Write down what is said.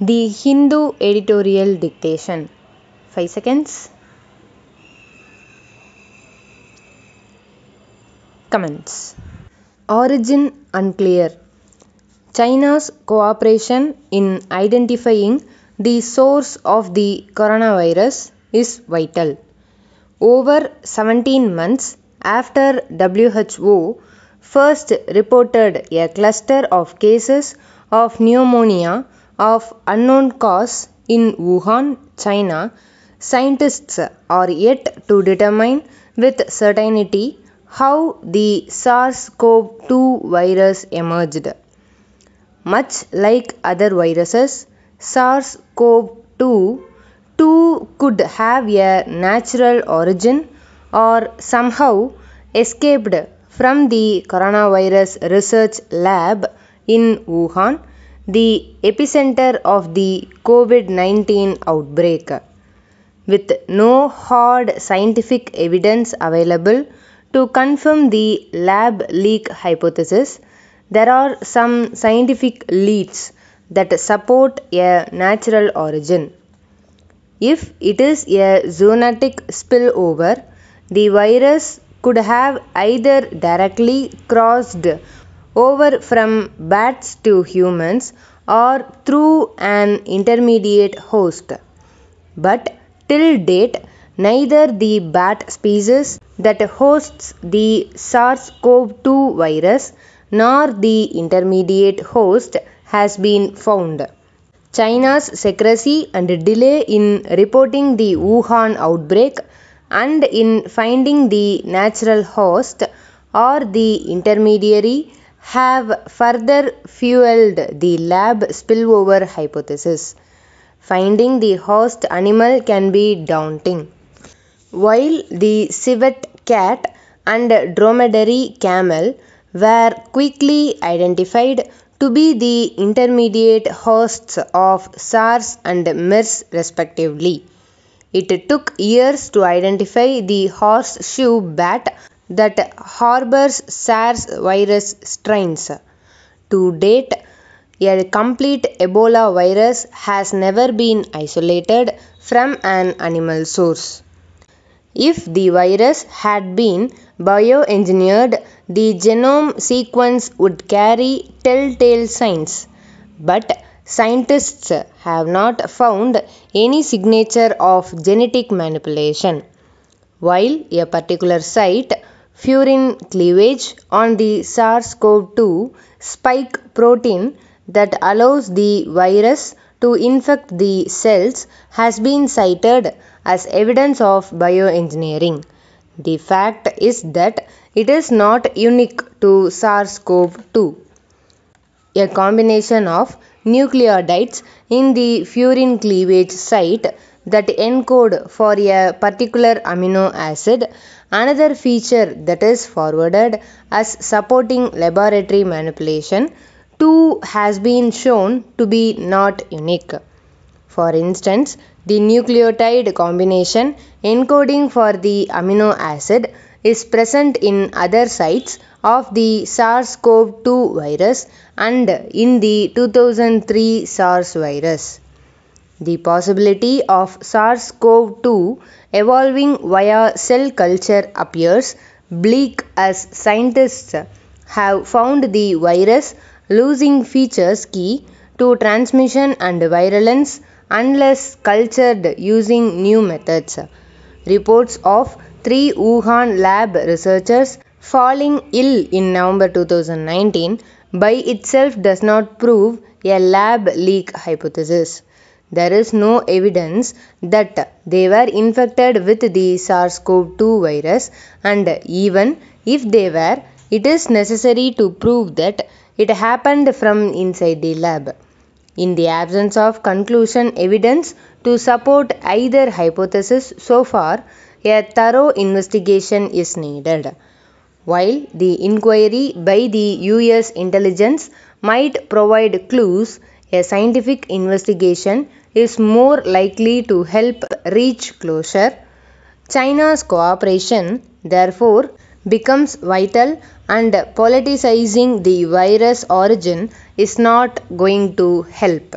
The Hindu editorial dictation. 5 seconds. Comments Origin unclear. China's cooperation in identifying the source of the coronavirus is vital. Over 17 months after WHO first reported a cluster of cases of pneumonia of unknown cause in Wuhan, China, scientists are yet to determine with certainty how the SARS CoV 2 virus emerged. Much like other viruses, SARS CoV 2 could have a natural origin or somehow escaped from the coronavirus research lab in Wuhan the epicenter of the COVID-19 outbreak. With no hard scientific evidence available to confirm the lab leak hypothesis, there are some scientific leads that support a natural origin. If it is a zoonotic spillover, the virus could have either directly crossed over from bats to humans or through an intermediate host. But till date, neither the bat species that hosts the SARS-CoV-2 virus nor the intermediate host has been found. China's secrecy and delay in reporting the Wuhan outbreak and in finding the natural host or the intermediary have further fueled the lab spillover hypothesis. Finding the host animal can be daunting. While the civet cat and dromedary camel were quickly identified to be the intermediate hosts of SARS and MERS respectively. It took years to identify the horseshoe bat that harbors SARS virus strains. To date, a complete Ebola virus has never been isolated from an animal source. If the virus had been bioengineered, the genome sequence would carry telltale signs. But scientists have not found any signature of genetic manipulation. While a particular site furin cleavage on the SARS-CoV-2 spike protein that allows the virus to infect the cells has been cited as evidence of bioengineering. The fact is that it is not unique to SARS-CoV-2. A combination of nucleotides in the furin cleavage site that encode for a particular amino acid. Another feature that is forwarded as supporting laboratory manipulation too has been shown to be not unique. For instance, the nucleotide combination encoding for the amino acid is present in other sites of the SARS-CoV-2 virus and in the 2003 SARS virus. The possibility of SARS-CoV-2 evolving via cell culture appears bleak as scientists have found the virus losing features key to transmission and virulence unless cultured using new methods. Reports of three Wuhan lab researchers falling ill in November 2019 by itself does not prove a lab leak hypothesis. There is no evidence that they were infected with the SARS-CoV-2 virus and even if they were, it is necessary to prove that it happened from inside the lab. In the absence of conclusion evidence to support either hypothesis so far, a thorough investigation is needed. While the inquiry by the US intelligence might provide clues, a scientific investigation is more likely to help reach closure, China's cooperation, therefore, becomes vital and politicizing the virus origin is not going to help.